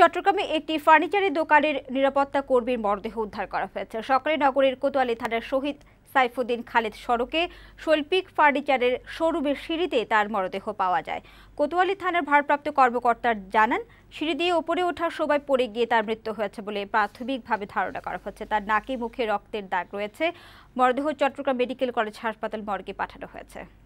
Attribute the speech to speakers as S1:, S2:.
S1: চট্টগ্রামে একটি ফার্নিচারের দোকানের নিরাপত্তা কর্মীর মরদেহ উদ্ধার করা হয়েছে সকালে নগরের কোতোয়ালি থানার শহীদ সাইফুদ্দিন খালেদ সড়কে শৈল্পিক ফার্নিচারের শোরুমের সিঁড়িতে তার মরদেহ পাওয়া যায় কোতোয়ালি থানার ভারপ্রাপ্ত কর্মকর্তার জানান সিঁড়ি দিয়ে ওপরে ওঠার সময় পড়ে গিয়ে তার মৃত্যু হয়েছে বলে প্রাথমিকভাবে ধারণা করা হচ্ছে তার নাকে মুখে রক্তের দাগ রয়েছে মরদেহ চট্টগ্রাম মেডিকেল কলেজ হাসপাতাল মর্গে পাঠানো হয়েছে